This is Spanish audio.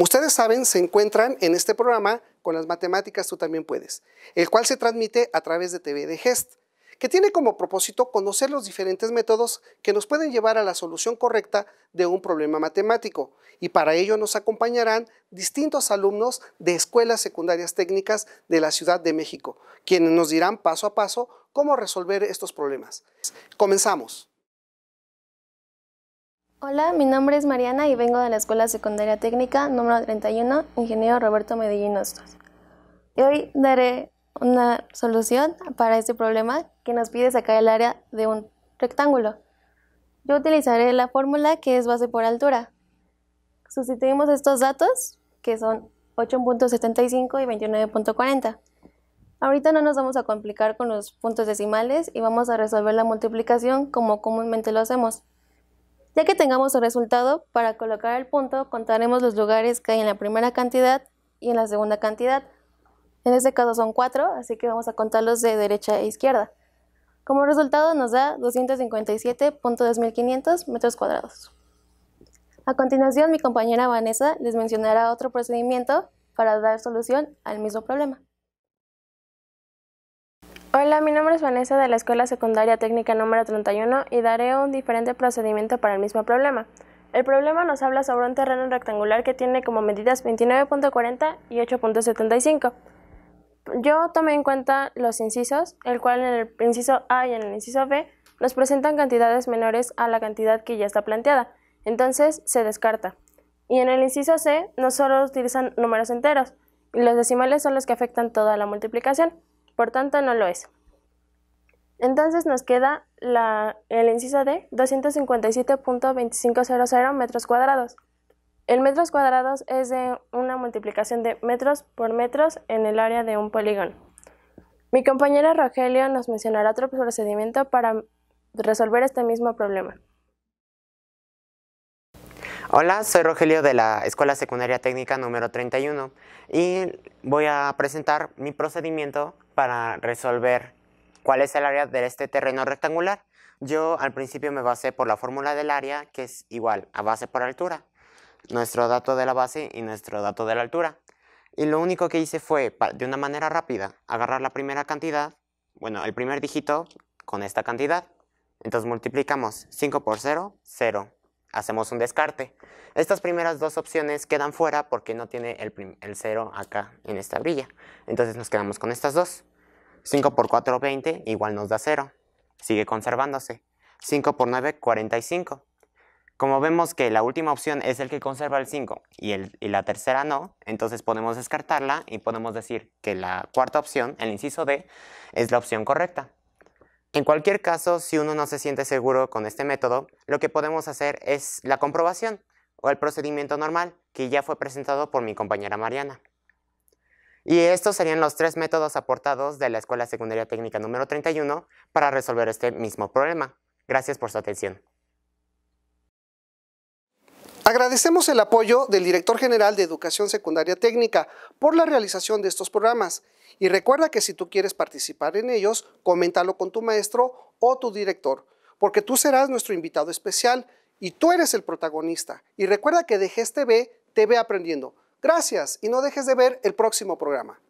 Como ustedes saben, se encuentran en este programa con las matemáticas tú también puedes, el cual se transmite a través de TV de Gest, que tiene como propósito conocer los diferentes métodos que nos pueden llevar a la solución correcta de un problema matemático. Y para ello nos acompañarán distintos alumnos de escuelas secundarias técnicas de la Ciudad de México, quienes nos dirán paso a paso cómo resolver estos problemas. Comenzamos. Hola, mi nombre es Mariana y vengo de la Escuela Secundaria Técnica número 31, ingeniero Roberto Medellín Ostos. Y hoy daré una solución para este problema que nos pide sacar el área de un rectángulo. Yo utilizaré la fórmula que es base por altura. Sustituimos estos datos, que son 8.75 y 29.40. Ahorita no nos vamos a complicar con los puntos decimales y vamos a resolver la multiplicación como comúnmente lo hacemos. Ya que tengamos el resultado, para colocar el punto contaremos los lugares que hay en la primera cantidad y en la segunda cantidad. En este caso son cuatro, así que vamos a contarlos de derecha a e izquierda. Como resultado nos da 257.2500 metros cuadrados. A continuación mi compañera Vanessa les mencionará otro procedimiento para dar solución al mismo problema. Hola, mi nombre es Vanessa de la Escuela Secundaria Técnica número 31 y daré un diferente procedimiento para el mismo problema. El problema nos habla sobre un terreno rectangular que tiene como medidas 29.40 y 8.75. Yo tomé en cuenta los incisos, el cual en el inciso A y en el inciso B nos presentan cantidades menores a la cantidad que ya está planteada, entonces se descarta. Y en el inciso C no solo utilizan números enteros, y los decimales son los que afectan toda la multiplicación por tanto no lo es. Entonces nos queda el inciso de 257.2500 metros cuadrados. El metros cuadrados es de una multiplicación de metros por metros en el área de un polígono. Mi compañera Rogelio nos mencionará otro procedimiento para resolver este mismo problema. Hola, soy Rogelio de la Escuela Secundaria Técnica número 31 y voy a presentar mi procedimiento para resolver cuál es el área de este terreno rectangular. Yo al principio me basé por la fórmula del área que es igual a base por altura, nuestro dato de la base y nuestro dato de la altura. Y lo único que hice fue, de una manera rápida, agarrar la primera cantidad, bueno, el primer dígito con esta cantidad. Entonces multiplicamos 5 por 0, 0 hacemos un descarte. Estas primeras dos opciones quedan fuera porque no tiene el, el 0 acá en esta brilla. Entonces nos quedamos con estas dos. 5 por 4, 20, igual nos da 0. Sigue conservándose. 5 por 9, 45. Como vemos que la última opción es el que conserva el 5 y la tercera no, entonces podemos descartarla y podemos decir que la cuarta opción, el inciso D, es la opción correcta. En cualquier caso, si uno no se siente seguro con este método, lo que podemos hacer es la comprobación o el procedimiento normal que ya fue presentado por mi compañera Mariana. Y estos serían los tres métodos aportados de la Escuela Secundaria Técnica número 31 para resolver este mismo problema. Gracias por su atención. Agradecemos el apoyo del director general de Educación Secundaria Técnica por la realización de estos programas y recuerda que si tú quieres participar en ellos, coméntalo con tu maestro o tu director, porque tú serás nuestro invitado especial y tú eres el protagonista. Y recuerda que de TV TV aprendiendo. Gracias y no dejes de ver el próximo programa.